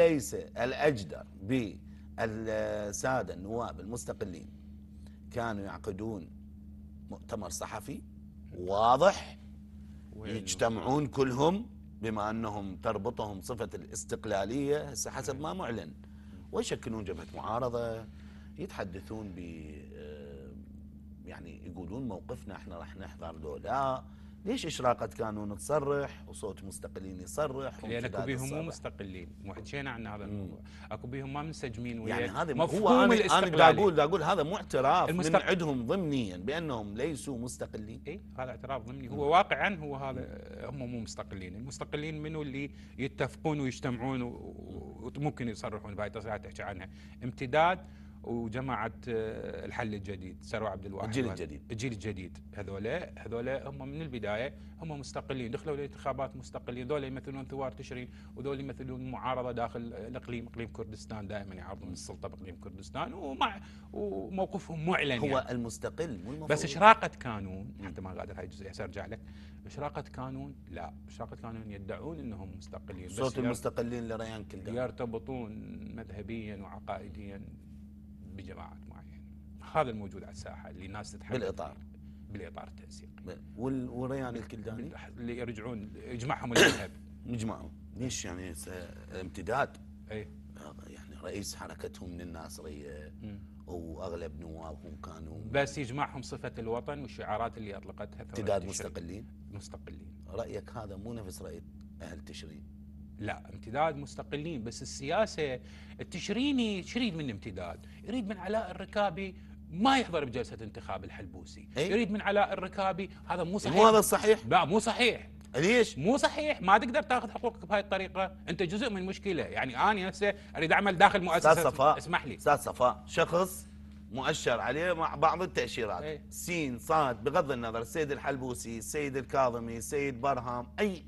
ليس الأجدر بالسادة النواب المستقلين كانوا يعقدون مؤتمر صحفي واضح يجتمعون كلهم بما أنهم تربطهم صفة الاستقلالية حسب ما معلن ويشكلون جبهة معارضة يتحدثون ب آه، يعني يقولون موقفنا احنا راح نحضر دولة ليش اشراقه قانون تصرح وصوت مستقلين يصرح لان اكو بيهم مو مستقلين مو حكينا عن هذا الموضوع اكو بيهم ما منسجمين ويا يعني هذا مفهوم هو انا انا اقول اقول هذا مو اعتراف المستق... من عندهم ضمنيا بانهم ليسوا مستقلين اي هذا اعتراف ضمني هو واقعا هو هذا هم مو مستقلين المستقلين منو اللي يتفقون ويجتمعون وممكن يصرحون بهاي التصريحات تحكي عنها امتداد وجماعه آه، الحل الجديد ثروه عبد الواحد الجيل الجديد الجيل الجديد هذولا هذولا هم من البدايه هم مستقلين دخلوا الانتخابات مستقلين ذولا يمثلون ثوار تشرين وذولا يمثلون معارضه داخل الاقليم اقليم كردستان دائما يعارضون السلطه باقليم كردستان ومع وموقفهم معلن هو يعني. المستقل مو بس اشراقه كانون حتى ما غادر هاي الجزئيه سارجع لك اشراقه كانون لا اشراقه كانون يدعون انهم مستقلين صوت المستقلين لريان كلدان يرتبطون مذهبيا وعقائديا بجماعات معينه هذا الموجود على الساحه اللي الناس تتحدث بالاطار بالاطار التنسيقي والريان الكلداني اللي يرجعون يجمعهم المذهب يجمعهم ليش يعني امتداد اي يعني رئيس حركتهم من الناصريه واغلب نوابهم كانوا بس يجمعهم صفه الوطن والشعارات اللي اطلقتها امتداد مستقلين مستقلين رايك هذا مو نفس راي اهل تشرين لا امتداد مستقلين بس السياسة التشريني يريد من امتداد يريد من علاء الركابي ما يحضر بجلسة انتخاب الحلبوسي ايه؟ يريد من علاء الركابي هذا مو صحيح مو هذا الصحيح لا مو صحيح ليش؟ يعني مو صحيح ما تقدر تاخذ حقوقك بهاي الطريقه، انت جزء من المشكله، يعني انا هسه اريد اعمل داخل مؤسسه استاذ صفاء اسمح لي استاذ صفاء شخص مؤشر عليه مع بعض التاشيرات ايه؟ سين صاد بغض النظر السيد الحلبوسي السيد الكاظمي السيد برهم اي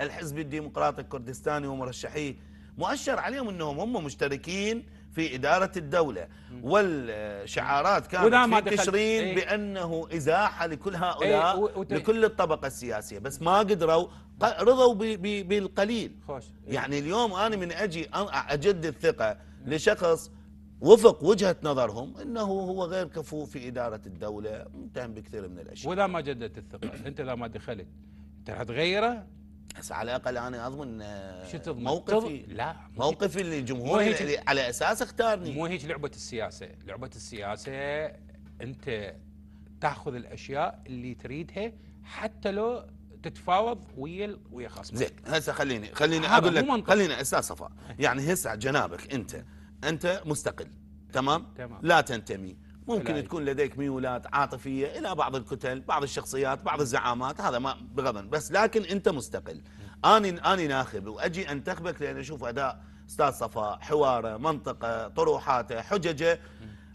الحزب الديمقراطي الكردستاني ومرشحيه مؤشر عليهم أنهم هم مشتركين في إدارة الدولة والشعارات كانت في تشرين ايه بأنه إزاحة لكل هؤلاء ايه لكل الطبقة السياسية بس ما قدروا رضوا بي بي بالقليل خوش ايه يعني اليوم أنا من أجي أجدد الثقه لشخص وفق وجهة نظرهم أنه هو غير كفو في إدارة الدولة متهم بكثير من الأشياء وإذا ما جددت الثقة أنت إذا ما دخلت أنت هتغيره بس على الاقل انا اضمن آه، موقفي لا موقفي الجمهور على اساس اختارني مو هيك لعبه السياسه لعبه السياسه انت تاخذ الاشياء اللي تريدها حتى لو تتفاوض ويا ويا خصمك زين هسه خليني خليني اقول لك خليني استاذ صفاء يعني هسه جنابك انت انت مستقل تمام, تمام. لا تنتمي ممكن لا تكون لديك ميولات عاطفيه الى بعض الكتل بعض الشخصيات بعض الزعامات هذا ما بغضن بس لكن انت مستقل أنا, أنا ناخب واجي انتخبك لان اشوف اداء استاذ صفاء حواره منطقه طروحاته حججه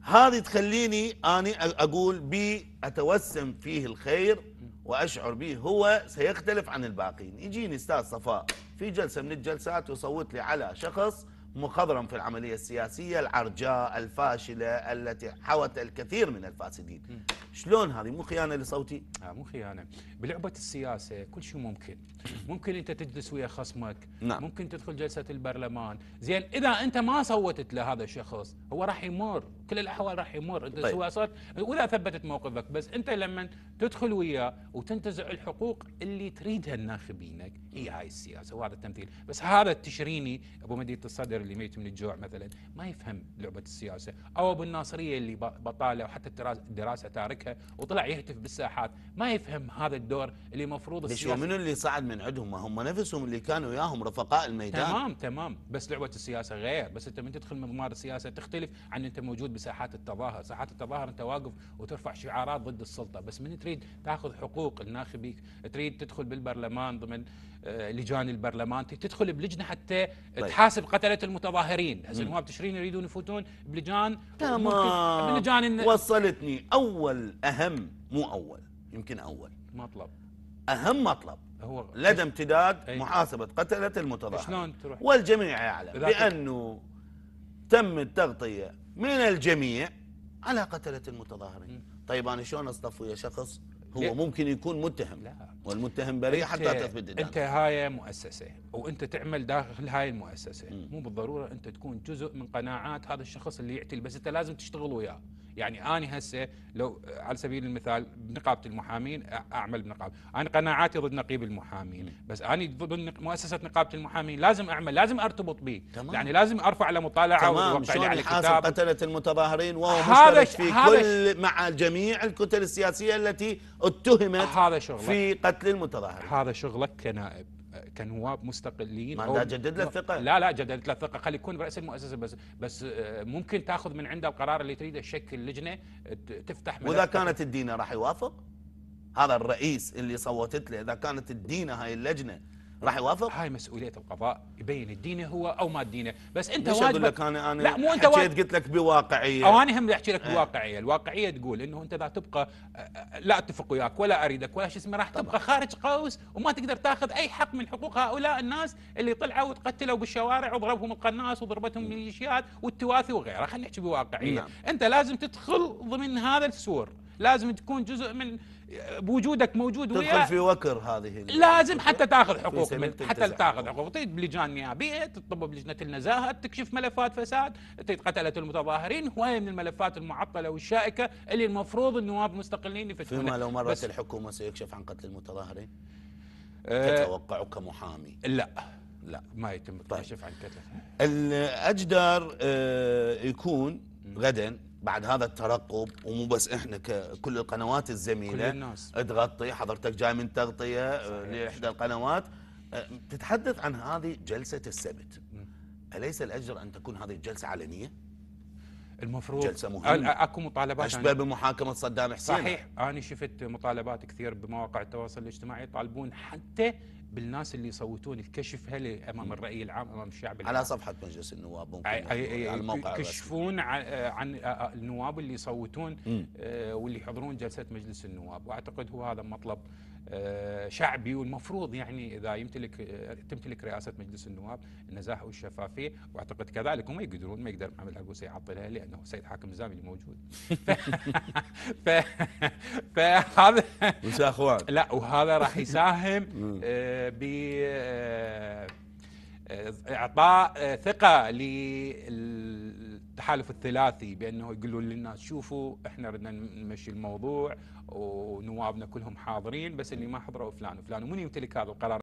هذه تخليني اني اقول بي اتوسم فيه الخير واشعر به هو سيختلف عن الباقين يجيني استاذ صفاء في جلسه من الجلسات وصوت لي على شخص مخضرم في العملية السياسية العرجاء الفاشلة التي حوت الكثير من الفاسدين شلون هذه مو خيانة لصوتي؟ آه مو خيانة بلعبة السياسة كل شيء ممكن ممكن أنت تجلس ويا خصمك نعم. ممكن تدخل جلسة البرلمان زين إذا أنت ما صوتت لهذا الشخص هو راح يمر كل الاحوال راح يمر انت طيب. سواء صارت واذا ثبتت موقفك بس انت لما تدخل وياه وتنتزع الحقوق اللي تريدها الناخبينك هي هاي السياسه وهذا التمثيل بس هذا التشريني ابو مدينه الصدر اللي ميت من الجوع مثلا ما يفهم لعبه السياسه او ابو الناصريه اللي بطاله وحتى الدراسه تاركها وطلع يهتف بالساحات ما يفهم هذا الدور اللي المفروض السياسه منو اللي صعد من عندهم ما هم نفسهم اللي كانوا وياهم رفقاء الميدان تمام تمام بس لعبه السياسه غير بس انت من تدخل مضمار السياسه تختلف عن انت موجود بساحات التظاهر ساحات التظاهر انت واقف وترفع شعارات ضد السلطه بس من تريد تاخذ حقوق الناخبين تريد تدخل بالبرلمان ضمن آه، لجان البرلمان تدخل بلجنه حتى طيب. تحاسب قتله المتظاهرين هسه النواب تشرين يريدون يفوتون بلجان تمام بلجان إن... وصلتني اول اهم مو اول يمكن اول مطلب اهم مطلب هو لدى امتداد أي. محاسبه قتله المتظاهرين شلون تروح والجميع يعلم بانه تم التغطيه من الجميع على قتلة المتظاهرين طيب أنا شلون أصطف ويا شخص هو ممكن يكون متهم لا. والمتهم بريء حتى تثبت الدعم. انت هاي مؤسسه وانت تعمل داخل هاي المؤسسه م. مو بالضروره انت تكون جزء من قناعات هذا الشخص اللي يعتل بس انت لازم تشتغل وياه يعني أنا هسه لو على سبيل المثال بنقابة المحامين أعمل بنقابة أنا قناعاتي ضد نقيب المحامين بس أنا ضد مؤسسة نقابة المحامين لازم أعمل لازم أرتبط به يعني لازم أرفع له مطالعة وأوقع لي على كتاب قتلت المتظاهرين وهو مشترك في كل مع جميع الكتل السياسية التي اتهمت هذا شغلك في قتل المتظاهرين هذا شغلك كنائب كنواب مستقلين ما جدد له الثقه لا لا جددت له الثقه خلي يكون براس المؤسسه بس بس آه، ممكن تاخذ من عنده القرار اللي تريده تشكل لجنه تفتح واذا كانت الدينه راح يوافق هذا الرئيس اللي صوتت له اذا كانت الدينه هاي اللجنه راح يوافق؟ هاي مسؤوليه القضاء يبين الدين هو او ما الدين بس انت ليش اقول لك انا انا لا مو انت حكيت قلت لك بواقعيه او انا هم احكي لك إيه. بواقعيه، الواقعيه تقول انه انت اذا تبقى لا اتفق وياك ولا اريدك ولا شو اسمه راح تبقى خارج قوس وما تقدر تاخذ اي حق من حقوق هؤلاء الناس اللي طلعوا وتقتلوا بالشوارع وضربهم القناص وضربتهم الميليشيات والتواثي وغيره، خلينا نحكي بواقعيه، نعم. انت لازم تدخل ضمن هذا السور لازم تكون جزء من بوجودك موجود تدخل في وكر هذه لازم حتى تاخذ حقوق من حتى تاخذ حقوق تجيب بلجان نيابيه تطلب لجنه النزاهه تكشف ملفات فساد قتله المتظاهرين هوايه من الملفات المعطله والشائكه اللي المفروض النواب مستقلين يفتحونها فيما لو مرت الحكومه سيكشف عن قتل المتظاهرين آه، تتوقع كمحامي لا لا ما يتم الكشف طيب. عن كتله الاجدر آه، يكون غدا بعد هذا الترقب ومو بس احنا كل القنوات الزميله كل الناس. تغطي حضرتك جاي من تغطيه آه، لاحدى القنوات آه، تتحدث عن هذه جلسه السبت اليس الاجر ان تكون هذه الجلسه علنيه المفروض جلسه مهمه اكو مطالبات اشبه يعني. بمحاكمه صدام حسين صحيح انا شفت مطالبات كثير بمواقع التواصل الاجتماعي يطالبون حتى بالناس اللي يصوتون الكشف هل امام الراي العام امام الشعب على صفحه مجلس النواب ممكن يكشفون عن آه، آه، النواب اللي يصوتون آه، واللي يحضرون جلسه مجلس النواب واعتقد هو هذا مطلب آه، شعبي والمفروض يعني اذا يمتلك آه، تمتلك رئاسه مجلس النواب النزاهه والشفافيه واعتقد كذلك هم يقدرون ما يقدر محمد العقوس يعطلها لانه سيد حاكم الزامي اللي موجود ف... فهذا اخوان لا وهذا راح يساهم آه، ب اعطاء ثقه لل التحالف الثلاثي بانه يقولوا للناس شوفوا احنا ردنا نمشي الموضوع ونوابنا كلهم حاضرين بس اللي ما حضروا فلان وفلان ومن يمتلك هذا القرار